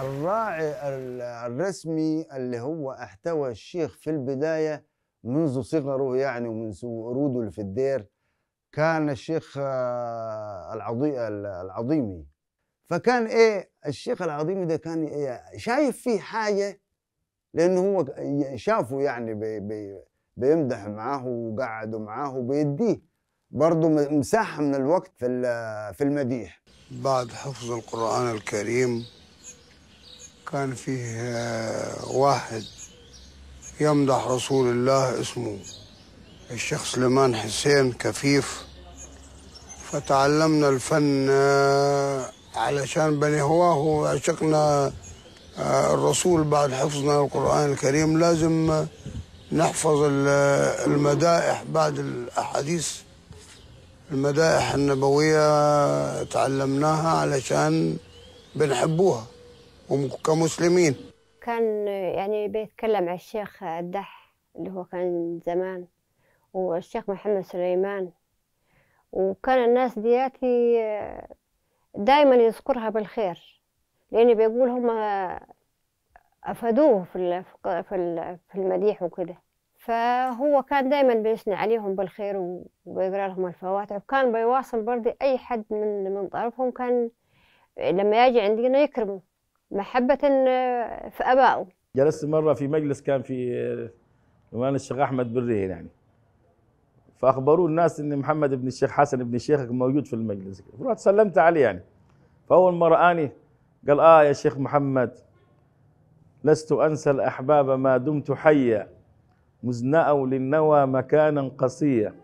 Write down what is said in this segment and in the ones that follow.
الراعي الرسمي اللي هو احتوى الشيخ في البداية منذ صغره يعني ومنذ وروده في الدير كان الشيخ آه، العظيم العظيمي فكان ايه الشيخ العظيمي ده كان إيه شايف فيه حاجة لأنه هو شافه يعني بي بي بيمدح معاه وقعدوا معاه وبيديه برضه مساحة من الوقت في في المديح بعد حفظ القرآن الكريم كان فيه آه، واحد يمدح رسول الله اسمه الشيخ سليمان حسين كفيف فتعلمنا الفن آه، علشان بني هواه وعشقنا آه، الرسول بعد حفظنا القرآن الكريم لازم نحفظ المدائح بعد الأحاديث المدائح النبوية تعلمناها علشان بنحبوها كمسلمين كان يعني بيتكلم عن الشيخ الدح اللي هو كان زمان والشيخ محمد سليمان وكان الناس دياتي آه، دايما يذكرها بالخير لأن بيقول هم آه، أفادوه في في المديح وكده فهو كان دايما بيثني عليهم بالخير وبيقرا لهم الفواتح وكان بيواصل برضه أي حد من من طرفهم كان لما يجي عندنا يكرمه محبة في آبائه جلست مرة في مجلس كان في آه، وانا الشيخ أحمد بريه يعني فأخبروا الناس إن محمد بن الشيخ حسن بن الشيخ موجود في المجلس رحت سلمت عليه يعني فأول ما رآني قال آه يا شيخ محمد لست أنسى الأحباب ما دمت حيا مزنأوا للنوى مكانا قصيا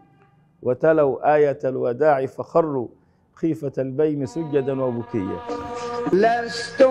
وتلوا آية الوداع فخروا خيفة البين سجدا وبكيا لست